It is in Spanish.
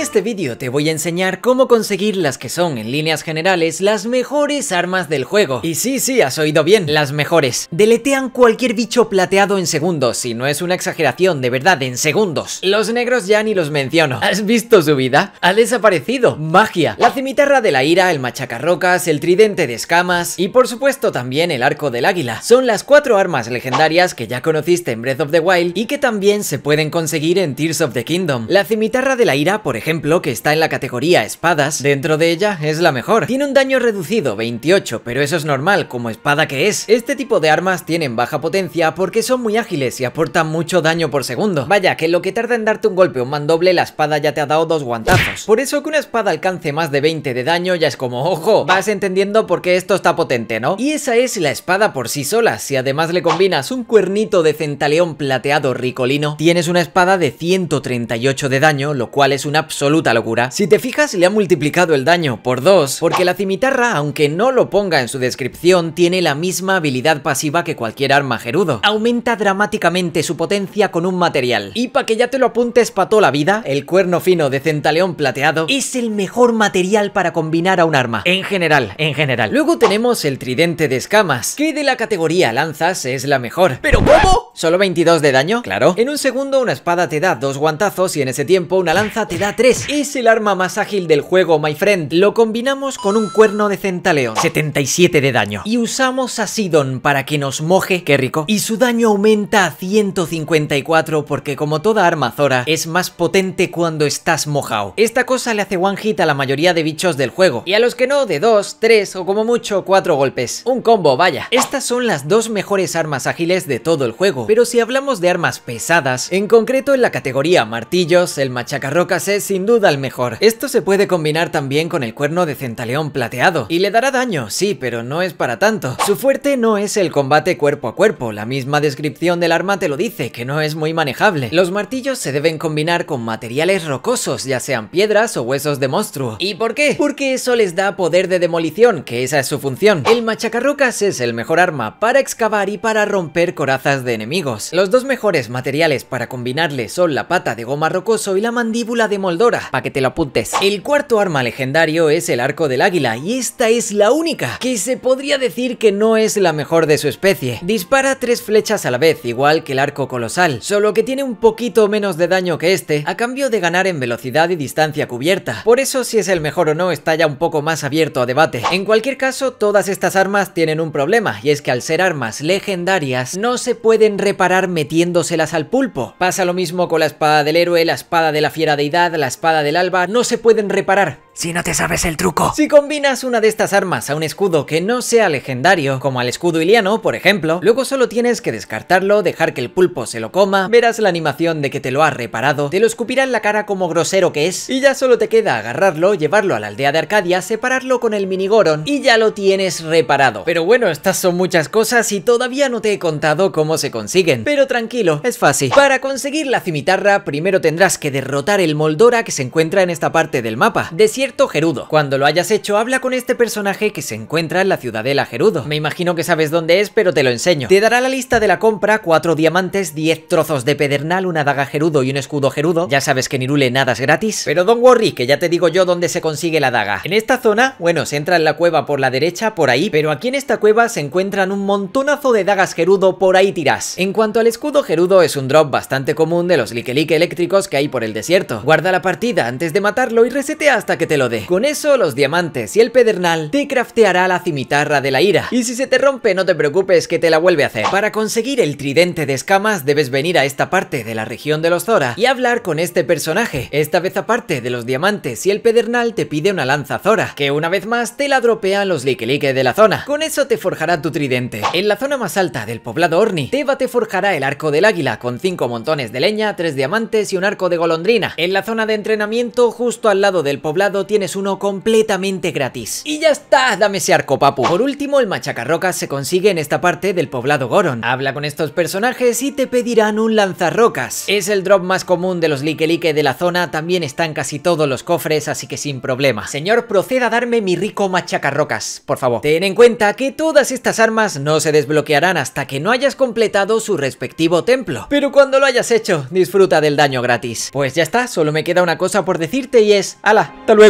este vídeo te voy a enseñar cómo conseguir las que son, en líneas generales, las mejores armas del juego. Y sí, sí, has oído bien, las mejores. Deletean cualquier bicho plateado en segundos, Si no es una exageración, de verdad, en segundos. Los negros ya ni los menciono. ¿Has visto su vida? Ha desaparecido. Magia. La cimitarra de la ira, el machacarrocas, el tridente de escamas, y por supuesto también el arco del águila. Son las cuatro armas legendarias que ya conociste en Breath of the Wild y que también se pueden conseguir en Tears of the Kingdom. La cimitarra de la ira, por ejemplo, ejemplo, que está en la categoría espadas, dentro de ella es la mejor. Tiene un daño reducido, 28, pero eso es normal, como espada que es. Este tipo de armas tienen baja potencia porque son muy ágiles y aportan mucho daño por segundo. Vaya, que lo que tarda en darte un golpe o un mandoble, la espada ya te ha dado dos guantazos. Por eso que una espada alcance más de 20 de daño ya es como, ojo, vas entendiendo por qué esto está potente, ¿no? Y esa es la espada por sí sola, si además le combinas un cuernito de centaleón plateado ricolino, tienes una espada de 138 de daño, lo cual es una absoluta locura. Si te fijas, le ha multiplicado el daño por dos, porque la cimitarra, aunque no lo ponga en su descripción, tiene la misma habilidad pasiva que cualquier arma gerudo. Aumenta dramáticamente su potencia con un material. Y para que ya te lo apuntes para toda la vida, el cuerno fino de centaleón plateado es el mejor material para combinar a un arma. En general, en general. Luego tenemos el tridente de escamas, que de la categoría lanzas es la mejor. ¿Pero cómo? ¿Solo 22 de daño? Claro. En un segundo una espada te da dos guantazos y en ese tiempo una lanza te da es el arma más ágil del juego, my friend. Lo combinamos con un cuerno de centaleo 77 de daño. Y usamos a Sidon para que nos moje. Qué rico. Y su daño aumenta a 154 porque como toda arma Zora es más potente cuando estás mojado. Esta cosa le hace one hit a la mayoría de bichos del juego. Y a los que no, de 2, 3 o como mucho 4 golpes. Un combo, vaya. Estas son las dos mejores armas ágiles de todo el juego. Pero si hablamos de armas pesadas, en concreto en la categoría martillos, el machacarrocas es sin duda el mejor. Esto se puede combinar también con el cuerno de centaleón plateado, y le dará daño, sí, pero no es para tanto. Su fuerte no es el combate cuerpo a cuerpo, la misma descripción del arma te lo dice, que no es muy manejable. Los martillos se deben combinar con materiales rocosos, ya sean piedras o huesos de monstruo. ¿Y por qué? Porque eso les da poder de demolición, que esa es su función. El machacarrocas es el mejor arma para excavar y para romper corazas de enemigos. Los dos mejores materiales para combinarle son la pata de goma rocoso y la mandíbula de molde para que te lo apuntes. El cuarto arma legendario es el arco del águila, y esta es la única, que se podría decir que no es la mejor de su especie. Dispara tres flechas a la vez, igual que el arco colosal, solo que tiene un poquito menos de daño que este, a cambio de ganar en velocidad y distancia cubierta. Por eso si es el mejor o no está ya un poco más abierto a debate. En cualquier caso, todas estas armas tienen un problema, y es que al ser armas legendarias, no se pueden reparar metiéndoselas al pulpo. Pasa lo mismo con la espada del héroe, la espada de la fiera deidad, la espada del alba no se pueden reparar, si no te sabes el truco. Si combinas una de estas armas a un escudo que no sea legendario, como al escudo iliano, por ejemplo, luego solo tienes que descartarlo, dejar que el pulpo se lo coma, verás la animación de que te lo ha reparado, te lo escupirá en la cara como grosero que es, y ya solo te queda agarrarlo, llevarlo a la aldea de Arcadia, separarlo con el minigoron, y ya lo tienes reparado. Pero bueno, estas son muchas cosas y todavía no te he contado cómo se consiguen, pero tranquilo, es fácil. Para conseguir la cimitarra, primero tendrás que derrotar el Moldora que se encuentra en esta parte del mapa. De Gerudo. Cuando lo hayas hecho, habla con este personaje que se encuentra en la ciudadela Gerudo. Me imagino que sabes dónde es, pero te lo enseño. Te dará la lista de la compra, cuatro diamantes, 10 trozos de pedernal, una daga Gerudo y un escudo Gerudo. Ya sabes que en Irule nada es gratis. Pero don't worry, que ya te digo yo dónde se consigue la daga. En esta zona, bueno, se entra en la cueva por la derecha, por ahí, pero aquí en esta cueva se encuentran un montonazo de dagas Gerudo, por ahí tirás. En cuanto al escudo Gerudo, es un drop bastante común de los likelike eléctricos que hay por el desierto. Guarda la partida antes de matarlo y resete hasta que te con eso, los diamantes y el pedernal te crafteará la cimitarra de la ira. Y si se te rompe, no te preocupes que te la vuelve a hacer. Para conseguir el tridente de escamas, debes venir a esta parte de la región de los Zora y hablar con este personaje. Esta vez aparte de los diamantes y el pedernal te pide una lanza Zora, que una vez más te la dropean los likelike de la zona. Con eso te forjará tu tridente. En la zona más alta del poblado Orni, Teba te forjará el arco del águila con 5 montones de leña, 3 diamantes y un arco de golondrina. En la zona de entrenamiento, justo al lado del poblado tienes uno completamente gratis. Y ya está, dame ese arco, papu. Por último, el machacarrocas se consigue en esta parte del poblado Goron. Habla con estos personajes y te pedirán un lanzarrocas. Es el drop más común de los like like de la zona, también están casi todos los cofres, así que sin problema. Señor, proceda a darme mi rico machacarrocas, por favor. Ten en cuenta que todas estas armas no se desbloquearán hasta que no hayas completado su respectivo templo. Pero cuando lo hayas hecho, disfruta del daño gratis. Pues ya está, solo me queda una cosa por decirte y es... ¡Hala! ¡Hasta luego!